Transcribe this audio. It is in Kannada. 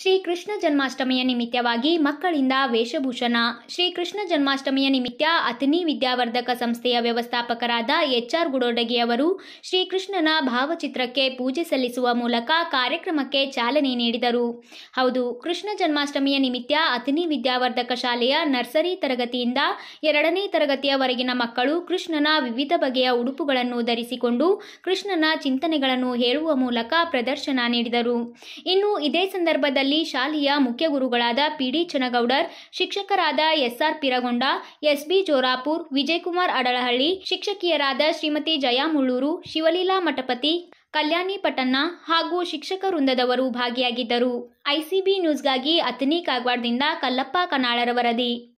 ಶ್ರೀ ಕೃಷ್ಣ ಜನ್ಮಾಷ್ಟಮಿಯ ನಿಮಿತ್ತವಾಗಿ ಮಕ್ಕಳಿಂದ ವೇಷಭೂಷಣ ಶ್ರೀ ಕೃಷ್ಣ ಜನ್ಮಾಷ್ಟಮಿಯ ನಿಮಿತ್ತ ಅತಿನಿ ವಿದ್ಯಾವರ್ಧಕ ಸಂಸ್ಥೆಯ ವ್ಯವಸ್ಥಾಪಕರಾದ ಎಚ್ಆರ್ ಗುಡೋಡಗಿಯವರು ಶ್ರೀಕೃಷ್ಣನ ಭಾವಚಿತ್ರಕ್ಕೆ ಪೂಜೆ ಸಲ್ಲಿಸುವ ಮೂಲಕ ಕಾರ್ಯಕ್ರಮಕ್ಕೆ ಚಾಲನೆ ನೀಡಿದರು ಹೌದು ಕೃಷ್ಣ ಜನ್ಮಾಷ್ಟಮಿಯ ನಿಮಿತ್ತ ಅತಿನಿ ವಿದ್ಯಾವರ್ಧಕ ಶಾಲೆಯ ನರ್ಸರಿ ತರಗತಿಯಿಂದ ಎರಡನೇ ತರಗತಿಯವರೆಗಿನ ಮಕ್ಕಳು ಕೃಷ್ಣನ ವಿವಿಧ ಬಗೆಯ ಉಡುಪುಗಳನ್ನು ಧರಿಸಿಕೊಂಡು ಕೃಷ್ಣನ ಚಿಂತನೆಗಳನ್ನು ಹೇಳುವ ಮೂಲಕ ಪ್ರದರ್ಶನ ನೀಡಿದರು ಇನ್ನು ಇದೇ ಸಂದರ್ಭದಲ್ಲಿ ಸಂದರ್ಭದಲ್ಲಿ ಶಾಲೆಯ ಮುಖ್ಯ ಗುರುಗಳಾದ ಪಿಡಿ ಚನಗೌಡರ್ ಶಿಕ್ಷಕರಾದ ಎಸ್ಆರ್ ಪಿರಗೊಂಡ ಎಸ್ಬಿ ಜೋರಾಪುರ್ ವಿಜಯಕುಮಾರ್ ಅಡಳಹಳ್ಳಿ ಶಿಕ್ಷಕಿಯರಾದ ಶ್ರೀಮತಿ ಜಯಾ ಮುಳ್ಳೂರು ಶಿವಲೀಲಾ ಮಠಪತಿ ಕಲ್ಯಾಣಿ ಪಟನ್ನ ಹಾಗೂ ಶಿಕ್ಷಕ ವೃಂದದವರು ಭಾಗಿಯಾಗಿದ್ದರು ಐಸಿಬಿ ನ್ಯೂಸ್ಗಾಗಿ ಅತನಿ ಕಾಗವಾಡದಿಂದ ಕಲ್ಲಪ್ಪ ಕನಾಳರ ವರದಿ